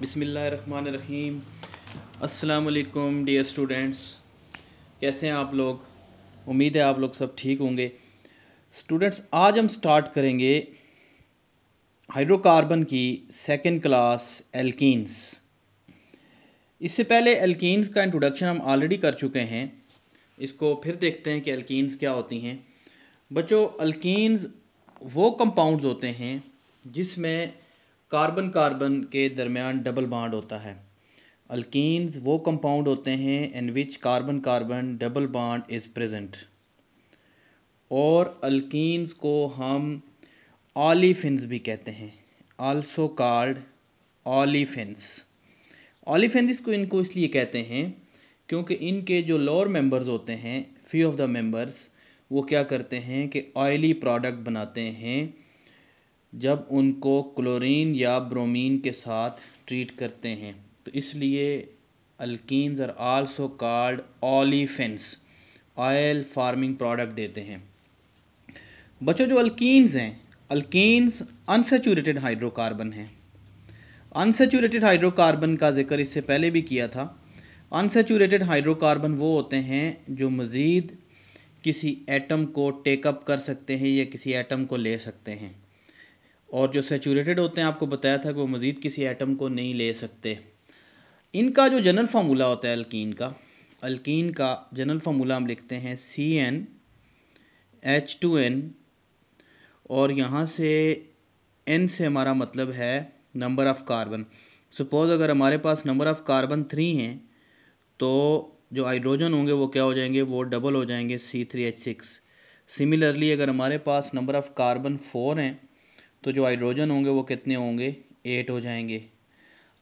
बिसमीम अस्सलाम dear students कैसे हैं आप लोग उम्मीद है आप लोग सब ठीक होंगे स्टूडेंट्स आज हम स्टार्ट करेंगे हाइड्रोकार्बन की सेकेंड क्लास एल्किस इससे पहले एल्किस का इंट्रोडक्शन हम ऑलरेडी कर चुके हैं इसको फिर देखते हैं कि एल्किस क्या होती हैं बच्चों अल्कीन्स वो कंपाउंड्स होते हैं जिसमें कार्बन कार्बन के दरमियान डबल बाड होता है अल्किन्स वो कंपाउंड होते हैं in which carbon carbon double bond is present और अल्किन्स को हम ऑलीफिन्स भी कहते हैं आल्सो कार्ड ऑलीफिन्स ऑलीफिन्स को इनको इसलिए कहते हैं क्योंकि इनके जो लोअर मेंबर्स होते हैं फ्यू ऑफ द मेंबर्स वो क्या करते हैं कि ऑयली प्रोडक्ट बनाते हैं जब उनको क्लोरीन या ब्रोमीन के साथ ट्रीट करते हैं तो इसलिए alkenes are also called olefins oil forming product देते हैं बच्चों जो अल्किन्स हैं अल्किन्स अनसेचूरेटेड हाइड्रोकार्बन हैं अनसेचूरेटेड हाइड्रोकार्बन का जिक्र इससे पहले भी किया था अनसेचूरेटेड हाइड्रोकार्बन वो होते हैं जो मज़ीद किसी एटम को टेकअप कर सकते हैं या किसी एटम को ले सकते हैं और जो सेचूरेटेड होते हैं आपको बताया था कि वो मज़ीद किसी एटम को नहीं ले सकते इनका जो जनरल फार्मूला होता है अल्किन का अल्किन का जनरल फार्मूला हम लिखते हैं C n H two n और यहाँ से एन से हमारा मतलब है नंबर ऑफ़ कार्बन सपोज़ अगर हमारे पास नंबर ऑफ़ कार्बन थ्री हैं तो जो हाइड्रोजन होंगे वो क्या हो जाएंगे वो डबल हो जाएंगे C three H six similarly अगर हमारे पास नंबर ऑफ़ कार्बन फोर हैं तो जो हाइड्रोजन होंगे वो कितने होंगे एट हो जाएंगे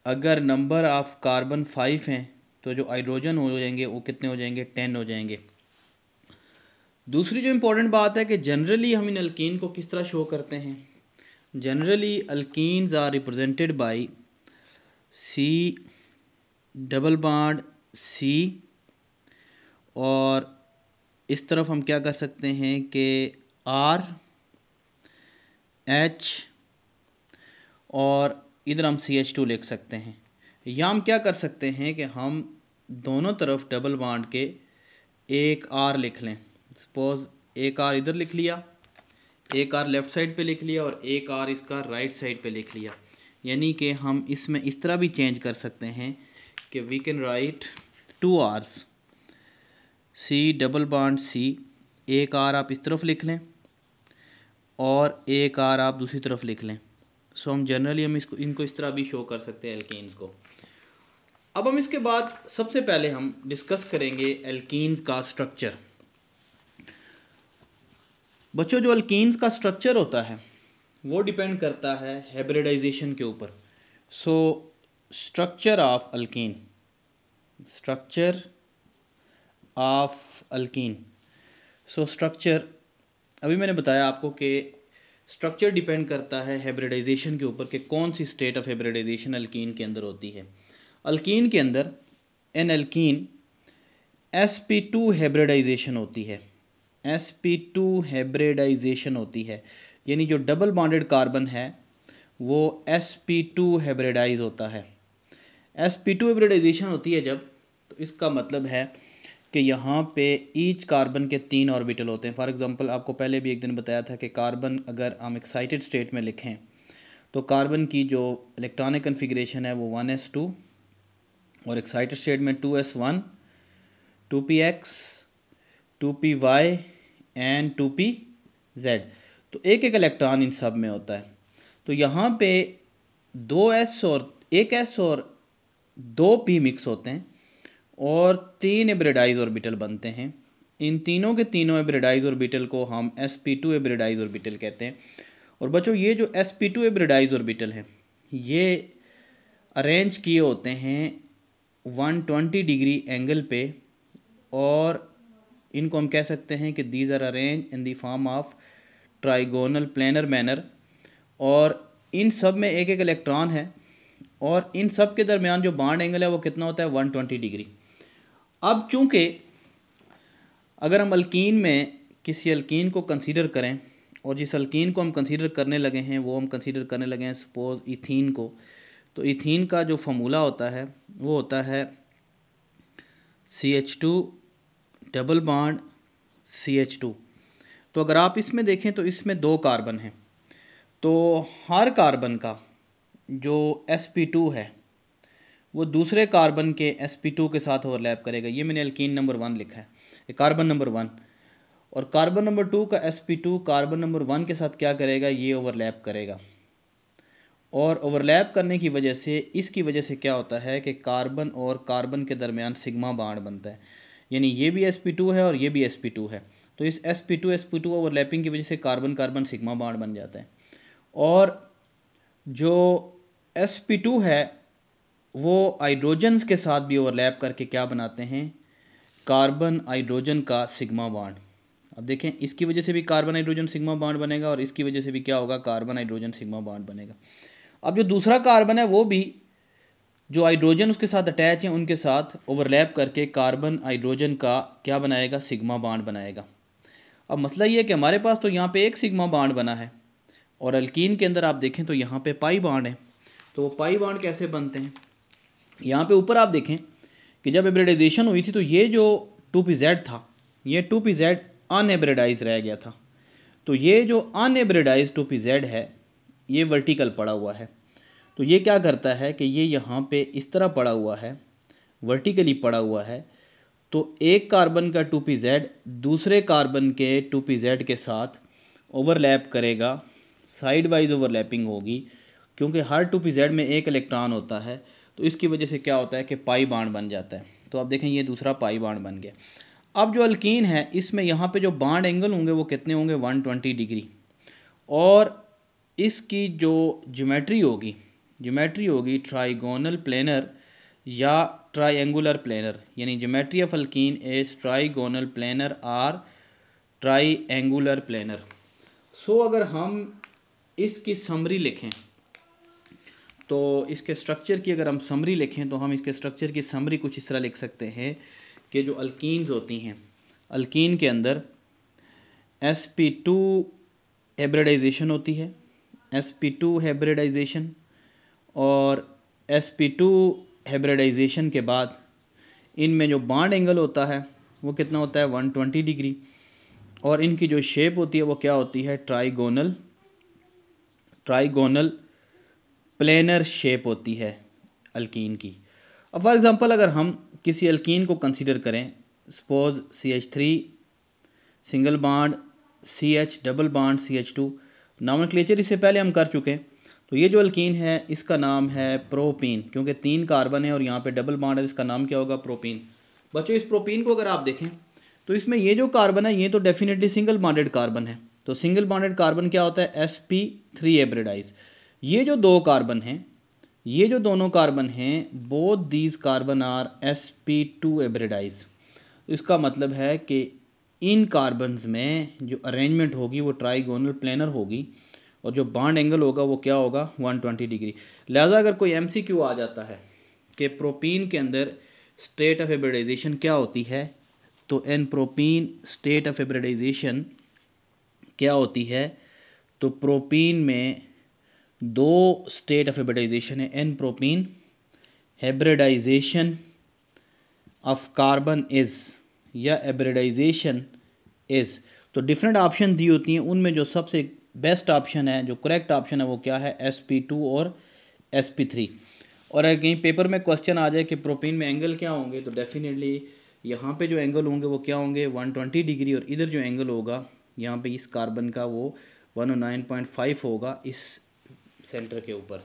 अगर नंबर ऑफ़ कार्बन फाइव हैं तो जो हाइड्रोजन हो जाएंगे वो कितने हो जाएंगे टेन हो जाएंगे दूसरी जो इम्पोर्टेंट बात है कि जनरली हम इन अल्कीन को किस तरह शो करते हैं generally alkenes are represented by C double bond C और इस तरफ हम क्या कर सकते हैं कि आर एच और इधर हम सी एच टू लिख सकते हैं या हम क्या कर सकते हैं कि हम दोनों तरफ डबल बांड के एक आर लिख लें सपोज़ एक आर इधर लिख लिया एक आर लेफ़्ट साइड पे लिख लिया और एक आर इसका राइट साइड पे लिख लिया यानी कि हम इसमें इस तरह भी चेंज कर सकते हैं कि we can write two R's C double bond C एक आर आप इस तरफ लिख लें और एक आर आप दूसरी तरफ लिख लें सो हम जनरली हम इसको इनको इस तरह भी शो कर सकते हैं एल्केन्स को अब हम इसके बाद सबसे पहले हम डिस्कस करेंगे एल्कीन्स का स्ट्रक्चर बच्चों जो अल्कीन्स का स्ट्रक्चर होता है वो डिपेंड करता है हेब्रिडाइजेशन के ऊपर so structure of alkene structure of alkene so structure अभी मैंने बताया आपको कि स्ट्रक्चर डिपेंड करता है हेब्रिडाइजेशन के ऊपर कि कौन सी स्टेट ऑफ हेब्रिडाइजेशन अल्कीन के अंदर होती है अल्कीन के अंदर an alkene S P two hybridisation होती है एस पी टू हेब्रिडाइजेशन होती है यानी जो डबल बॉन्डेड कार्बन है वो एस पी टू हेब्रिडाइज होता है एस पी टू हेब्रिडाइजेशन होती है जब तो इसका मतलब है कि यहाँ पे ईच कार्बन के तीन ऑर्बिटल होते हैं फॉर एग्जांपल आपको पहले भी एक दिन बताया था कि कार्बन अगर हम एक्साइटेड स्टेट में लिखें तो कार्बन की जो इलेक्ट्रॉनिक कन्फिग्रेशन है वो वन एस टू और एक्साइटेड स्टेट में two S one two P X two P Y and two P Z तो एक एक इलेक्ट्रॉन इन सब में होता है तो यहाँ पे दो एस और एक एस और दो पी मिक्स होते हैं और तीन एब्रेडाइज ऑर्बिटल बनते हैं इन तीनों के तीनों एब्रेडाइज ऑर्बिटल को हम S P two hybridised orbital कहते हैं और बच्चों ये जो S P two hybridised orbital है ये अरेंज किए होते हैं वन ट्वेंटी डिग्री एंगल पे और इनको हम कह सकते हैं कि these are arrange in the form of trigonal planar manner और इन सब में एक एक इलेक्ट्रॉन है और इन सब के दरमियान जो बाड एंगल है वो कितना होता है वन ट्वेंटी डिग्री अब चूँकि अगर हम अल्कीन में किसी अल्कीन को कंसीडर करें और जिस अल्कीन को हम कंसीडर करने लगे हैं वो हम कंसीडर करने लगे हैं सपोज इथीन को तो इथीन का जो फमूला होता है वो होता है C H two double bond C H two तो अगर आप इसमें देखें तो इसमें दो कार्बन हैं तो हर कार्बन का जो एस पी टू है वो दूसरे कार्बन के एस पी टू के साथ ओवरलैप करेगा ये मैंने अल्किन नंबर वन लिखा है कार्बन नंबर वन और कार्बन नंबर टू का S P two carbon number one के साथ क्या करेगा ये ओवरलैप करेगा और ओवरलैप करने की वजह से इसकी वजह से क्या होता है कि कार्बन और कार्बन के दरमियान सिग्मा बाड बनता है यानी ये भी एस पी टू है और ये भी एस पी टू है तो इस S P two S P two overlapping की वजह से कार्बन कार्बन सिग्मा बाड बन जाता है और जो एस पी टू है वो हाइड्रोजन्स के साथ भी ओवरलैप करके क्या बनाते हैं कार्बन हाइड्रोजन का सिग्मा बाड अब देखें इसकी वजह से भी कार्बन हाइड्रोजन सिग्मा बाड बनेगा और इसकी वजह से भी क्या होगा कार्बन हाइड्रोजन सिग्मा बाड बनेगा अब जो दूसरा कार्बन है वो भी जो हाइड्रोजन उसके साथ अटैच हैं उनके साथ ओवरलैप करके कार्बन हाइड्रोजन का क्या बनाएगा सिग्मा बाड बनाएगा अब मसला ये है कि हमारे पास तो यहाँ पे एक सिग्मा बाड बना है और अल्कीन के अंदर आप देखें तो यहाँ पे पाई बाड है तो वो पाई बाड कैसे बनते हैं यहाँ पे ऊपर आप देखें कि जब एब्रेडाइजेशन हुई थी तो ये जो टू पी जेड था ये टू पी जेड अनएब्रेडाइज रह गया था तो ये जो अनएब्रेडाइज टू पी जेड है ये वर्टिकल पड़ा हुआ है तो ये क्या करता है कि ये यहाँ पे इस तरह पड़ा हुआ है वर्टिकली पड़ा हुआ है तो एक कार्बन का टू पी जेड दूसरे कार्बन के टू पी जेड के साथ ओवरलैप करेगा साइड वाइज ओवरलैपिंग होगी क्योंकि हर टू पी जेड में एक इलेक्ट्रॉन होता है तो इसकी वजह से क्या होता है कि पाई बाण बन जाता है तो आप देखें ये दूसरा पाई बाण बन गया अब जो अल्कीन है इसमें यहाँ पे जो बाण एंगल होंगे वो कितने होंगे 120 डिग्री और इसकी जो ज्योमेट्री होगी ज्योमेट्री होगी ट्राइगोनल प्लेनर या ट्राइंगुलर प्लेनर यानी geometry of alkene is trigonal planar or triangular planar so अगर हम इसकी समरी लिखें तो इसके स्ट्रक्चर की अगर हम समरी लिखें तो हम इसके स्ट्रक्चर की समरी कुछ इस तरह लिख सकते हैं कि जो अल्किन्स होती हैं अल्किन के अंदर एस पी टू हेब्रेडाइजेशन होती है एस पी टू हेब्रेडाइजेशन और एस पी टू हेब्रेडाइजेशन के बाद इनमें जो बाड एंगल होता है वो कितना होता है वन ट्वेंटी डिग्री और इनकी जो शेप होती है वो क्या होती है ट्राइगोनल ट्राइगोनल प्लेनर शेप होती है अल्कीन की अब फॉर एग्ज़ाम्पल अगर हम किसी अल्कीन को कंसिडर करें suppose C H three single bond C H double bond C H two nomenclature इससे पहले हम कर चुके हैं तो ये जो अल्कीन है इसका नाम है प्रोपीन क्योंकि तीन कार्बन है और यहाँ पे डबल बाड है इसका नाम क्या होगा प्रोपीन बच्चों इस प्रोपीन को अगर आप देखें तो इसमें ये जो कार्बन है ये तो डेफिनेटली सिंगल बाडेड कार्बन है तो सिंगल बाडेड कार्बन क्या होता है एस पी थ्री एब्रेडाइज़ ये जो दो कार्बन हैं ये जो दोनों कार्बन हैं both these carbon are S P two hybridized इसका मतलब है कि इन कार्बन्स में जो अरेंजमेंट होगी वो ट्राइगोनल प्लानर होगी और जो बाड एंगल होगा वो क्या होगा वन ट्वेंटी डिग्री लिहाजा अगर कोई एम सी क्यू आ जाता है कि प्रोपीन के अंदर स्टेट ऑफ एब्रेडाइजेशन क्या होती है तो in propene state of hybridization क्या होती है तो प्रोपीन में दो स्टेट ऑफ हेब्रिडाइजेशन है in propene hybridization of carbon is या एब्रिडाइजेशन इज़ तो डिफरेंट ऑप्शन दी होती हैं उनमें जो सबसे बेस्ट ऑप्शन है जो करेक्ट ऑप्शन है वो क्या है एस पी टू और एस पी थ्री और अगर कहीं पेपर में क्वेश्चन आ जाए कि प्रोपीन में एंगल क्या होंगे तो डेफिनेटली यहाँ पे जो एंगल होंगे वो क्या होंगे वन ट्वेंटी डिग्री और इधर जो एंगल होगा यहाँ पे इस कार्बन का वो वन नाइन पॉइंट फाइव होगा इस सेंटर के ऊपर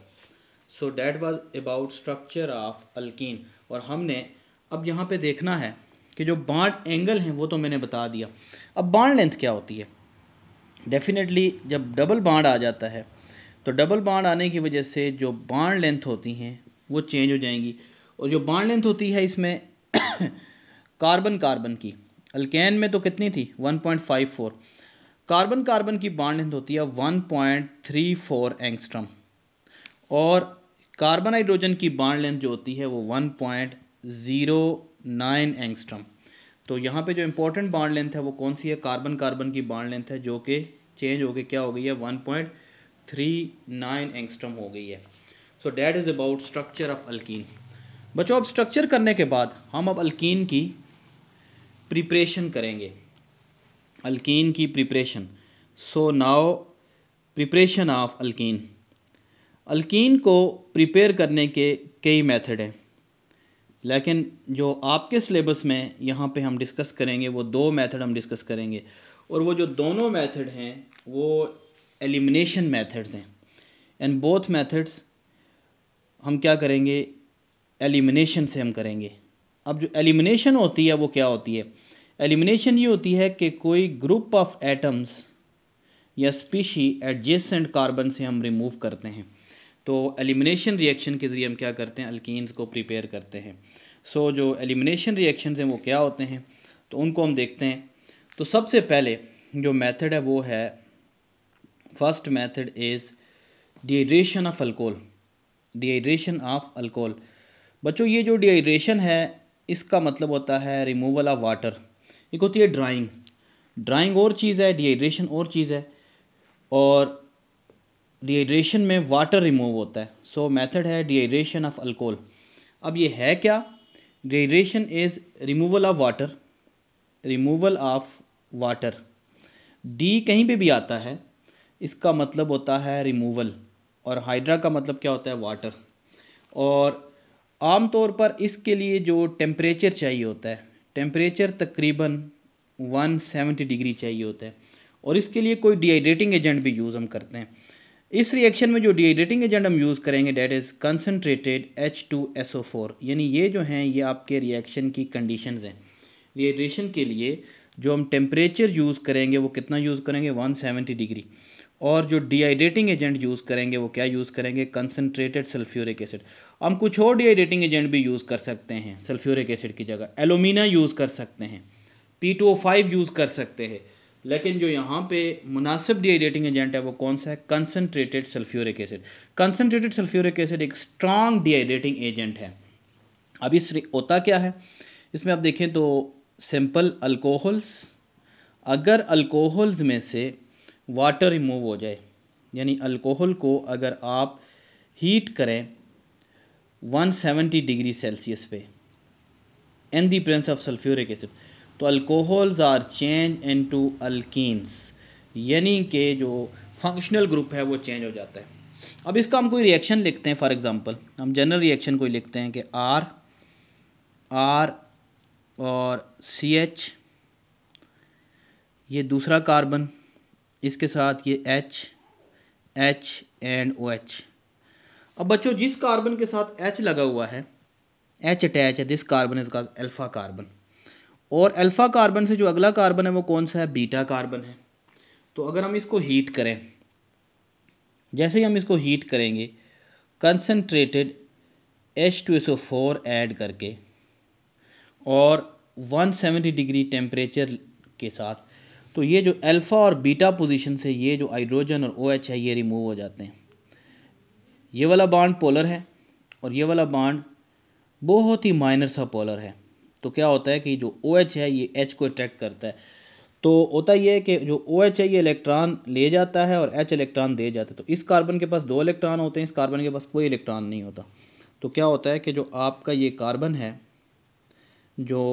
so that was about structure of alkene और हमने अब यहाँ पे देखना है कि जो बाड एंगल हैं वो तो मैंने बता दिया अब बाड लेंथ क्या होती है डेफिनेटली जब डबल बाड आ जाता है तो डबल बाड आने की वजह से जो बाड लेंथ होती हैं वो चेंज हो जाएंगी और जो बाड लेंथ होती है इसमें कार्बन कार्बन की अल्कैन में तो कितनी थी फोर कार्बन कार्बन की बॉन्ड लेंथ होती है one point three four angstrom और कार्बन हाइड्रोजन की बॉन्ड लेंथ जो होती है वो one point zero nine angstrom तो यहाँ पे जो इम्पोर्टेंट बॉन्ड लेंथ है वो कौन सी है कार्बन कार्बन की बॉन्ड लेंथ है जो कि चेंज गई क्या हो गई है one point three nine angstrom हो गई है so that is about structure of alkene बच्चों अब स्ट्रक्चर करने के बाद हम अब अल्कीन की प्रिपरेशन करेंगे अल्कीन की preparation so now preparation of alkene alkene को प्रिपेयर करने के कई मेथड हैं लेकिन जो आपके सिलेबस में यहाँ पे हम डिस्कस करेंगे वो दो मेथड हम डिस्कस करेंगे और वो जो दोनों मेथड हैं वो एलिमिनेशन मेथड्स हैं एंड बोथ मेथड्स हम क्या करेंगे एलिमिनेशन से हम करेंगे अब जो एलिमिनेशन होती है वो क्या होती है एलिमिनेशन ये होती है कि कोई ग्रुप ऑफ एटम्स या स्पीशी एडजेसेंट कार्बन से हम रिमूव करते हैं तो एलिमिनेशन रिएक्शन के ज़रिए हम क्या करते हैं अल्किन्स को प्रिपेयर करते हैं सो so, जो एलिमिनेशन रिएक्शन हैं वो क्या होते हैं तो उनको हम देखते हैं तो सबसे पहले जो मेथड है वो है first method is dehydration of alcohol dehydration of alcohol बच्चों ये जो डिहाइड्रेशन है इसका मतलब होता है रिमूवल ऑफ वाटर एक होती है ड्राइंग ड्राइंग और चीज़ है डिहाइड्रेशन और चीज़ है और डिहाइड्रेशन में वाटर रिमूव होता है सो so, मेथड है डिहाइड्रेशन ऑफ अल्कोहल अब ये है क्या dehydration is removal of water removal of water डी कहीं पे भी आता है इसका मतलब होता है रिमूवल और हाइड्रा का मतलब क्या होता है वाटर और आम तौर पर इसके लिए जो टेम्परेचर चाहिए होता है टेम्परेचर तकरीबन 170 डिग्री चाहिए होता है और इसके लिए कोई डिहाइड्रेटिंग एजेंट भी यूज़ हम करते हैं इस रिएक्शन में जो डिहाइड्रेटिंग एजेंट हम यूज़ करेंगे that is concentrated H two S O four यानी ये जो हैं ये आपके रिएक्शन की कंडीशन हैं डिहाइड्रेशन के लिए जो हम टेम्परेचर यूज़ करेंगे वो कितना यूज़ करेंगे 170 डिग्री और जो डिहाइड्रेटिंग एजेंट यूज़ करेंगे वो क्या यूज़ करेंगे कंसनट्रेटेड सल्फ्यूरिक एसिड हम कुछ और डिहाइड्रेटिंग एजेंट भी यूज़ कर सकते हैं सल्फ्यूरिक एसिड की जगह एलोमिना यूज़ कर सकते हैं P two O five use कर सकते हैं लेकिन जो यहाँ पे मुनासिब डिहाइड्रेटिंग एजेंट है वो कौन सा है concentrated sulphuric acid concentrated sulphuric acid एक स्ट्रॉन्ग डिहाइड्रेटिंग एजेंट है अब इस होता क्या है इसमें आप देखें तो सिंपल अल्कोहल्स अगर अल्कोहल्स में से वाटर रिमूव हो जाए यानी अल्कोहल को अगर आप हीट करें 170 डिग्री सेल्सियस पे in the presence of sulphuric acid तो alcohols are change into alkenes यानी कि जो फंक्शनल ग्रुप है वो चेंज हो जाता है अब इसका हम कोई रिएक्शन लिखते हैं फॉर एग्जांपल हम जनरल रिएक्शन कोई लिखते हैं कि आर आर और सी एच ये दूसरा कार्बन इसके साथ ये H H and O H अब बच्चों जिस कार्बन के साथ एच लगा हुआ है एच अटैच है दिस कार्बन इज का अल्फ़ा कार्बन और अल्फ़ा कार्बन से जो अगला कार्बन है वो कौन सा है बीटा कार्बन है तो अगर हम इसको हीट करें जैसे ही हम इसको हीट करेंगे concentrated H two S O four add करके और 170 डिग्री टेम्परेचर के साथ तो ये जो अल्फ़ा और बीटा पोजीशन से ये जो हाइड्रोजन और ओ OH है ये रिमूव हो जाते हैं ये वाला बाड पोलर है और ये वाला बाड बहुत ही माइनर सा पोलर है तो क्या होता है कि जो ओ OH है ये एच को अट्रैक्ट करता है तो होता ये है कि जो ओ OH है ये इलेक्ट्रॉन ले जाता है और एच इलेक्ट्रॉन दे जाता है तो इस कार्बन के पास दो इलेक्ट्रॉन होते हैं इस कार्बन के पास कोई इलेक्ट्रॉन नहीं होता तो क्या होता है कि जो आपका ये कार्बन है जो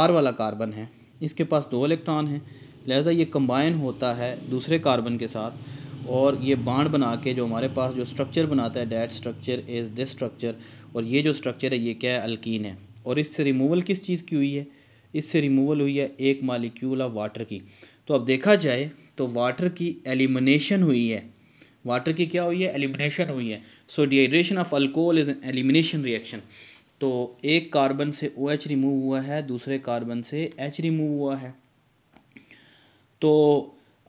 आर वाला कार्बन है इसके पास दो इलेक्ट्रॉन हैं लहजा ये कंबाइन होता है दूसरे कार्बन के साथ और ये बाड बना के जो हमारे पास जो स्ट्रक्चर बनाता है that structure is this structure और ये जो स्ट्रक्चर है ये क्या है अल्कीन है और इससे रिमूवल किस चीज़ की हुई है इससे रिमूवल हुई है एक मालिक्यूल ऑफ वाटर की तो अब देखा जाए तो वाटर की एलिमिनेशन हुई है वाटर की क्या हुई है एलिमिनेशन हुई है so dehydration of alcohol is an elimination reaction तो एक कार्बन से ओ एच रिमूव हुआ है दूसरे कार्बन से एच रिमूव हुआ है तो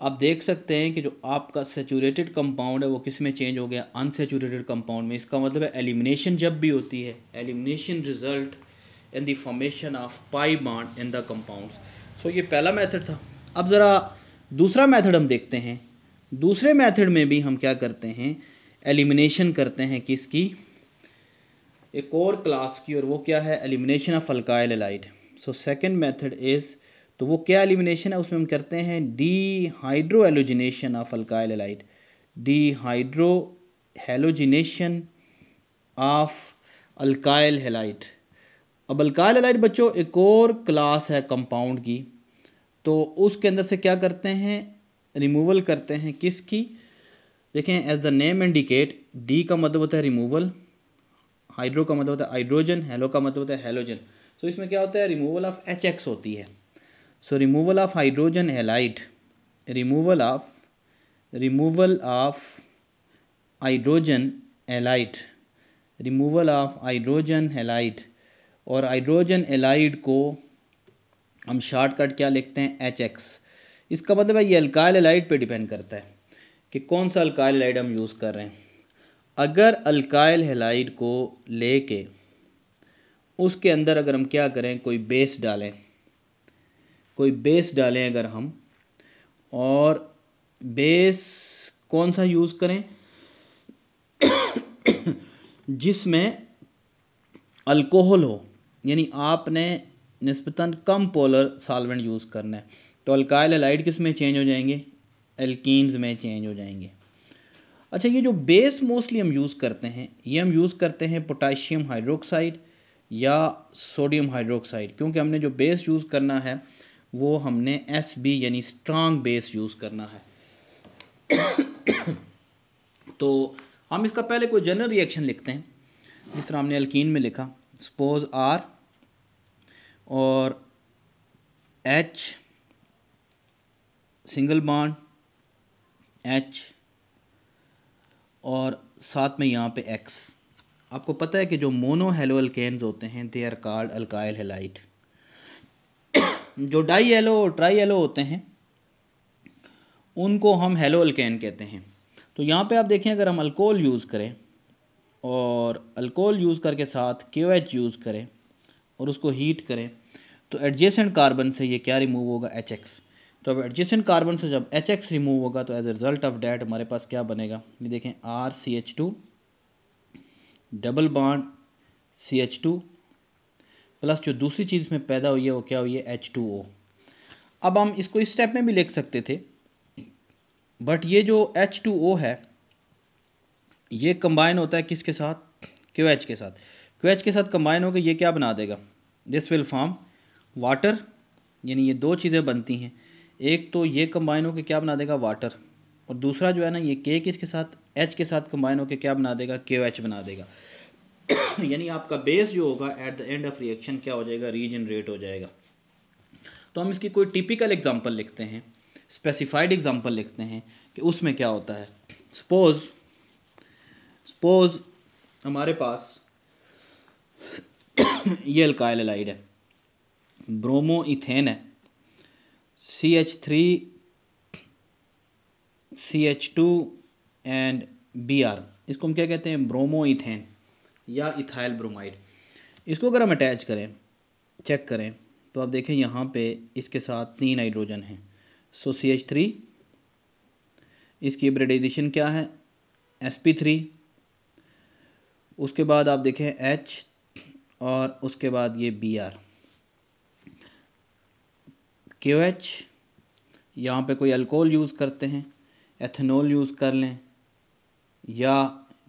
आप देख सकते हैं कि जो आपका सेचूरेटेड कंपाउंड है वो किस में चेंज हो गया अनसेचूरेटेड कंपाउंड में इसका मतलब है एलिमिनेशन जब भी होती है elimination result in the formation of pi bond in the compounds so ये पहला मेथड था अब ज़रा दूसरा मेथड हम देखते हैं दूसरे मेथड में भी हम क्या करते हैं एलिमिनेशन करते हैं किसकी एक और क्लास की और वो क्या है elimination of alkyl halide so second method is तो वो क्या एलिमिनेशन है उसमें हम करते हैं dehydrohalogenation of alkyl halide dehydrohalogenation of alkyl halide अब अल्काइल हेलाइट बच्चों एक और क्लास है कंपाउंड की तो उसके अंदर से क्या करते हैं रिमूवल करते हैं किसकी देखें as the name indicate de का मतलब होता है रिमूवल हाइड्रो का मतलब होता है हाइड्रोजन हेलो का मतलब होता है हेलोजन सो so, इसमें क्या होता है रिमूवल ऑफ एच एक्स होती है so removal of hydrogen halide removal of removal of hydrogen halide removal of hydrogen halide और हाइड्रोजन एलाइड को हम शॉर्टकट क्या लिखते हैं एच एक्स इसका मतलब है ये अल्काइल एलाइड पे डिपेंड करता है कि कौन सा अल्काइल एलाइड हम यूज़ कर रहे हैं अगर अल्काइल हेलाइड को ले के उसके अंदर अगर हम क्या करें कोई बेस डालें कोई बेस डालें अगर हम और बेस कौन सा यूज़ करें जिसमें अल्कोहल हो यानी आपने नस्बता कम पोलर सालवेंट यूज़ करना है तो अल्काइल हेलाइड किस में चेंज हो जाएंगे एल्कीन्स में चेंज हो जाएंगे अच्छा ये जो बेस मोस्टली हम यूज़ करते हैं ये हम यूज़ करते हैं पोटाशियम हाइड्रोक्साइड या सोडियम हाइड्रोक्साइड क्योंकि हमने जो बेस यूज़ करना है वो हमने एस बी यानी स्ट्रांग बेस यूज़ करना है तो हम इसका पहले कोई जनरल रिएक्शन लिखते हैं जिस तरह हमने अल्किन में लिखा सपोज आर और एच सिंगल बॉन्ड एच और साथ में यहाँ पे एक्स आपको पता है कि जो मोनो हेलो अल्केन्स होते हैं they are called alkyl halide जो डाई एलो और ट्राई एलो होते हैं उनको हम हेलो अल्केन कहते हैं तो यहाँ पे आप देखें अगर हम अल्कोहल यूज़ करें और अल्कोहल यूज़ करके साथ के यूज़ करें और उसको हीट करें तो एडजेसेंट कार्बन से ये क्या रिमूव होगा एच एक्स तो अब एडजेसेंट कार्बन से जब एच एक्स रिमूव होगा तो as a result of that हमारे पास क्या बनेगा ये देखें R C H two double bond C H two plus जो दूसरी चीज़ में पैदा हुई है वो क्या हुई है एच टू ओ अब हम इसको इस स्टेप में भी लिख सकते थे बट ये जो एच टू ओ है ये कंबाइन होता है किसके साथ क्यू एच के साथ क्यू एच के साथ कंबाइन होकर ये क्या बना देगा दिस विल फॉर्म वाटर यानी ये दो चीज़ें बनती हैं एक तो ये कंबाइन होकर क्या बना देगा वाटर और दूसरा जो है ना ये के किसके साथ एच के साथ कंबाइन होकर क्या बना देगा के एच बना देगा यानी आपका बेस जो होगा at the end of reaction क्या हो जाएगा रीजनरेट हो जाएगा तो हम इसकी कोई टिपिकल एग्जाम्पल लिखते हैं स्पेसिफाइड एग्जाम्पल लिखते हैं कि उसमें क्या होता है सपोज सपोज हमारे पास ये अल्काइल एलाइड है ब्रोमो इथेन है C H three C H two and B R इसको हम क्या कहते हैं ब्रोमो इथेन या इथाइल ब्रोमाइड इसको अगर हम अटैच करें चेक करें तो आप देखें यहाँ पे इसके साथ तीन हाइड्रोजन हैं सो सी एच थ्री इसकी हिब्रिडाइजेशन क्या है एस पी थ्री उसके बाद आप देखें एच और उसके बाद ये बी आर क्यू एच यहाँ पर कोई अल्कोहल यूज़ करते हैं एथेनॉल यूज़ कर लें या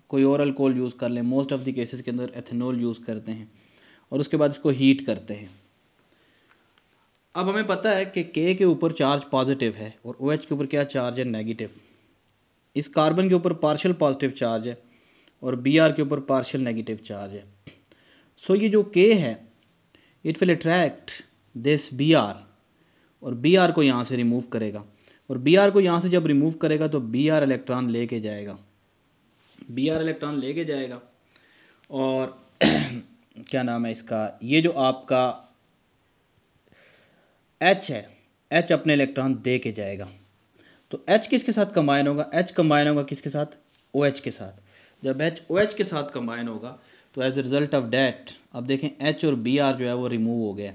कोई और अल्कोहल यूज़ कर लें मोस्ट ऑफ़ द केसेस के अंदर एथेनॉल यूज़ करते हैं और उसके बाद इसको हीट करते हैं अब हमें पता है कि के के ऊपर चार्ज पॉजिटिव है और ओ OH के ऊपर क्या चार्ज है नेगेटिव इस कार्बन के ऊपर पार्शियल पॉजिटिव चार्ज है और बी आर के ऊपर पार्शियल नेगेटिव चार्ज है सो so ये जो के है it will attract this B R और बी आर को यहाँ से रिमूव करेगा और बी आर को यहाँ से जब रिमूव करेगा तो बी आर इलेक्ट्रॉन ले के जाएगा बी आर इलेक्ट्रॉन ले के जाएगा और क्या नाम है इसका ये जो आपका एच है एच अपने इलेक्ट्रॉन दे के जाएगा तो एच किसके साथ कंबाइन होगा एच कंबाइन होगा किसके साथ ओ OH के साथ जब एच ओ OH के साथ कंबाइन होगा तो as a result of that अब देखें एच और बी आर जो है वो रिमूव हो गया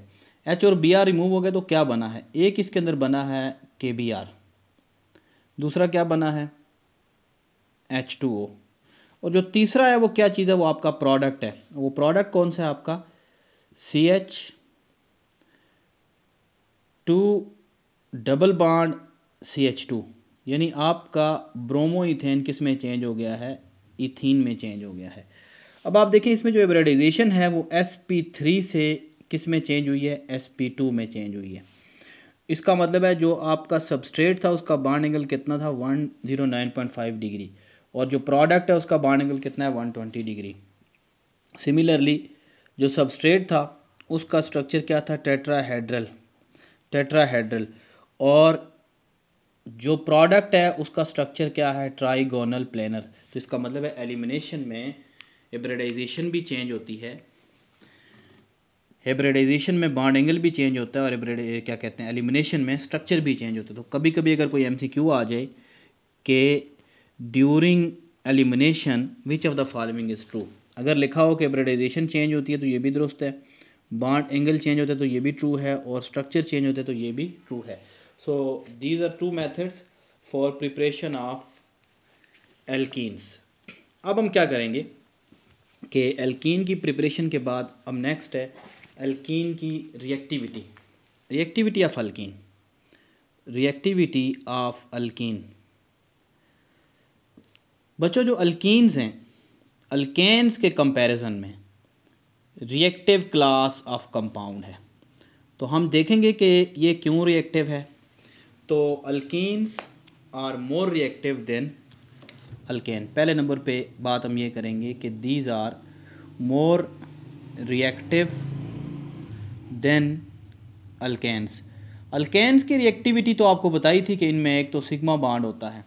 एच और बी आर रिमूव हो गए तो क्या बना है एक इसके अंदर बना है के बी आर दूसरा क्या बना है एच टू ओ और जो तीसरा है वो क्या चीज़ है वो आपका प्रोडक्ट है वो प्रोडक्ट कौन सा है आपका सी H two double bond C H to यानी आपका ब्रोमो इथेन किस में चेंज हो गया है इथीन में चेंज हो गया है अब आप देखें इसमें जो एवरेडाइजेशन है वो एस पी थ्री से किस में चेंज हुई है एस पी टू में चेंज हुई है इसका मतलब है जो आपका सबस्ट्रेट था उसका बाड एंगल कितना था one zero nine point five degree और जो प्रोडक्ट है उसका बाड एंगल कितना है वन ट्वेंटी डिग्री सिमिलरली जो सबस्ट्रेट था उसका स्ट्रक्चर क्या था टेट्राहेड्रल टेट्राहेड्रल और जो प्रोडक्ट है उसका स्ट्रक्चर क्या है ट्राइगोनल प्लेनर तो इसका मतलब है एलिमिनेशन में एब्रेडाइजेशन भी चेंज होती है हेब्रेडाइजेशन में बॉन्ड एंगल भी चेंज होता है और हेब्रेड eh, क्या कहते हैं एलिमिनेशन में स्ट्रक्चर भी चेंज होता है तो कभी कभी अगर कोई एम सी क्यू आ जाए कि during elimination which of the following is true अगर लिखा हो कि हेब्रेडाइजेशन चेंज होती है तो ये भी दुरुस्त है बॉन्ड एंगल चेंज होता है तो ये भी ट्रू है और स्ट्रक्चर चेंज होता है तो ये भी ट्रू है so these are two methods for preparation of alkenes अब हम क्या करेंगे कि एल्कीन की प्रिपरेशन के बाद अब नेक्स्ट है अल्कीन की reactivity reactivity of alkene reactivity of alkene बच्चों जो अल्कीन्स हैं अल्केन्स के कंपैरिजन में रिएक्टिव क्लास ऑफ कंपाउंड है तो हम देखेंगे कि ये क्यों रिएक्टिव है तो alkenes are more reactive than alkane पहले नंबर पे बात हम ये करेंगे कि these are more reactive than alkanes alkanes की रिएक्टिविटी तो आपको बताई थी कि इनमें एक तो सिग्मा बाड होता है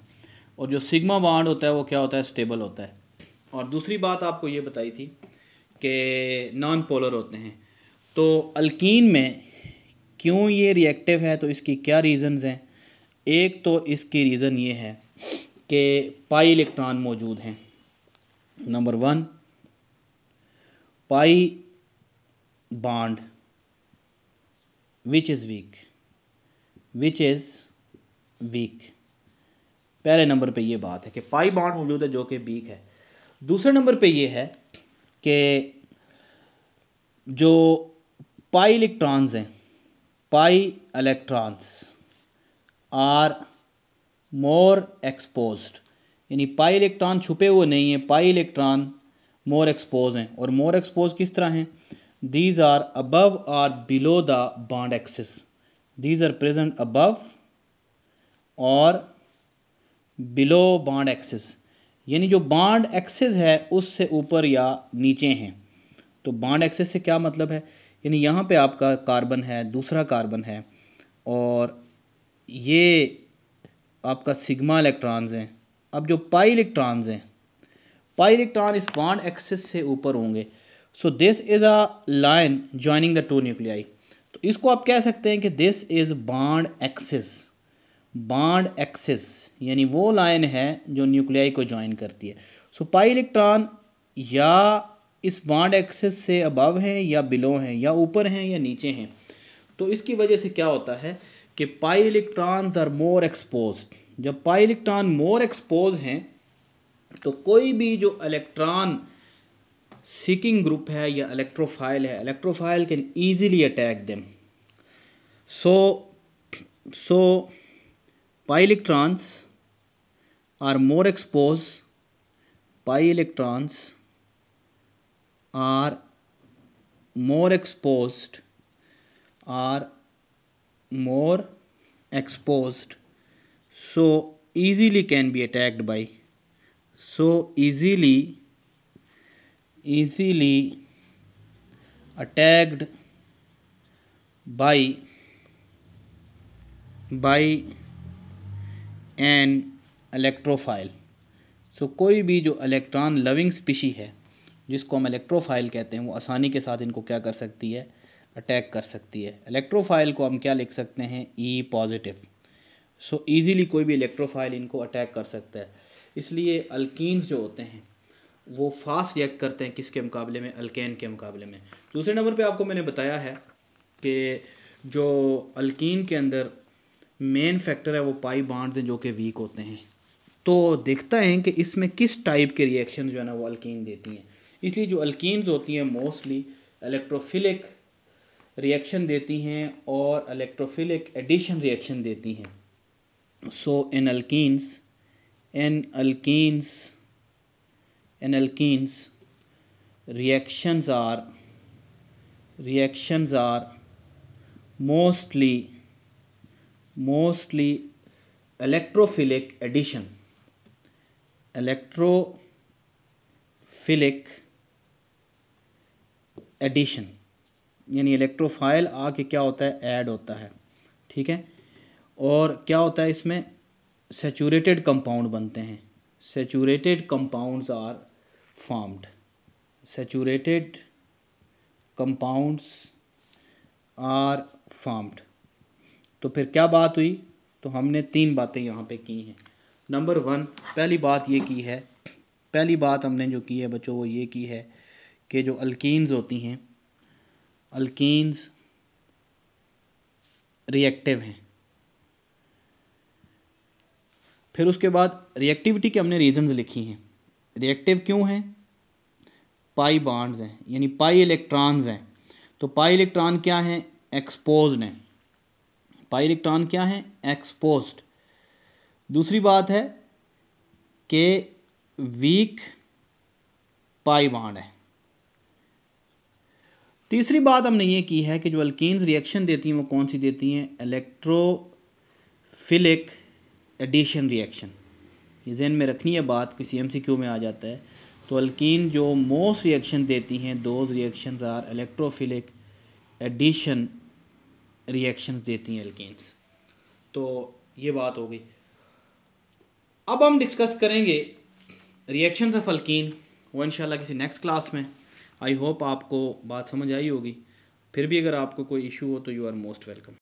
और जो सिग्मा बाड होता है वो क्या होता है स्टेबल होता है और दूसरी बात आपको ये बताई थी कि नॉन पोलर होते हैं तो अल्कीन में क्यों ये रिएक्टिव है तो इसकी क्या रीज़न्स हैं एक तो इसकी रीज़न ये है कि पाई इलेक्ट्रॉन मौजूद हैं number one pi bond which is weak which is weak पहले नंबर पे ये बात है कि पाई बॉन्ड मौजूद है जो कि वीक है दूसरे नंबर पे ये है कि जो पाई इलेक्ट्रॉन्स हैं pi electrons are more exposed यानी पाई इलेक्ट्रॉन छुपे हुए नहीं हैं पाई इलेक्ट्रॉन मोर एक्सपोज हैं और मोर एक्सपोज किस तरह हैं these are above or below the bond axis these are present above or below bond axis यानी जो बाड एक्सेस है उससे ऊपर या नीचे हैं तो बाड एक्सेस से क्या मतलब है यानी यहाँ पे आपका कार्बन है दूसरा कार्बन है और ये आपका सिग्मा इलेक्ट्रॉन्स हैं अब जो पाई इलेक्ट्रॉन्स हैं पाई इलेक्ट्रॉन इस बाड एक्सेस से ऊपर होंगे so this is a line joining the two nuclei तो इसको आप कह सकते हैं कि this is bond axis bond axis यानी वो लाइन है जो न्यूक्लियाई को ज्वाइन करती है सो so, पाई इलेक्ट्रॉन या इस बाड एक्सेस से अबव हैं या बिलो हैं या ऊपर हैं या नीचे हैं तो इसकी वजह से क्या होता है कि pi electrons are more exposed जब पाई इलेक्ट्रॉन मोर एक्सपोज हैं तो कोई भी जो इलेक्ट्रॉन सिकिंग ग्रुप है या इलेक्ट्रोफाइल है electrophile can easily attack them so so pi electrons are more exposed pi electrons are more exposed are more exposed so easily can be attacked by so easily easily attacked by by an electrophile so so, कोई भी जो electron loving species है जिसको हम electrophile कहते हैं वो आसानी के साथ इनको क्या कर सकती है अटैक कर सकती है इलेक्ट्रोफाइल को हम क्या लिख सकते हैं ई पॉजिटिव सो ईजीली कोई भी इलेक्ट्रोफाइल इनको अटैक कर सकता है इसलिए अल्कीन्स जो होते हैं वो फास्ट रिएक्ट करते हैं किसके मुकाबले में अल्केन के मुकाबले में दूसरे नंबर पे आपको मैंने बताया है कि जो अल्कीन के अंदर मेन फैक्टर है वो पाई बांड दें जो कि वीक होते हैं तो देखता है कि इसमें किस टाइप के रिएक्शन जो है ना वो अल्कीन देती हैं इसलिए जो अल्कीन्स होती हैं मोस्टली इलेक्ट्रोफिलिक रिएक्शन देती हैं और इलेक्ट्रोफिलिक एडिशन रिएक्शन देती हैं so in alkenes in alkenes and alkenes reactions are reactions are mostly mostly electrophilic addition electrophilic addition यानी इलेक्ट्रोफाइल आके क्या होता है ऐड होता है ठीक है और क्या होता है इसमें सेचूरेटेड कंपाउंड बनते हैं saturated compounds are formed saturated compounds are formed तो फिर क्या बात हुई तो हमने तीन बातें यहाँ पे की हैं नंबर वन पहली बात ये की है पहली बात हमने जो की है बच्चों वो ये की है कि जो अल्किन्स होती हैं अल्किन्स रिएक्टिव हैं फिर उसके बाद रिएक्टिविटी के हमने रीजंस लिखी हैं रिएक्टिव क्यों हैं पाई बॉन्ड्स हैं यानी पाई इलेक्ट्रॉन्स हैं तो पाई इलेक्ट्रॉन क्या हैं एक्सपोज हैं पाई इलेक्ट्रॉन क्या हैं एक्सपोज दूसरी बात है कि वीक पाई बॉन्ड है तीसरी बात हमने ये की है कि जो अल्किन्स रिएक्शन देती हैं वो कौन सी देती हैं इलेक्ट्रोफिलिक एडिशन रिएक्शन ये जहन में रखनी है बात किसी एम सी क्यू में आ जाता है तो अल्किन जो मोस्ट रिएक्शन देती हैं those reaction are electrophilic addition reaction देती हैं अल्किस तो ये बात हो गई अब हम डिस्कस करेंगे रिएक्शंस ऑफ अल्किन वो इन किसी नेक्स्ट क्लास में आई होप आपको बात समझ आई होगी फिर भी अगर आपको कोई इशू हो तो यू आर मोस्ट वेलकम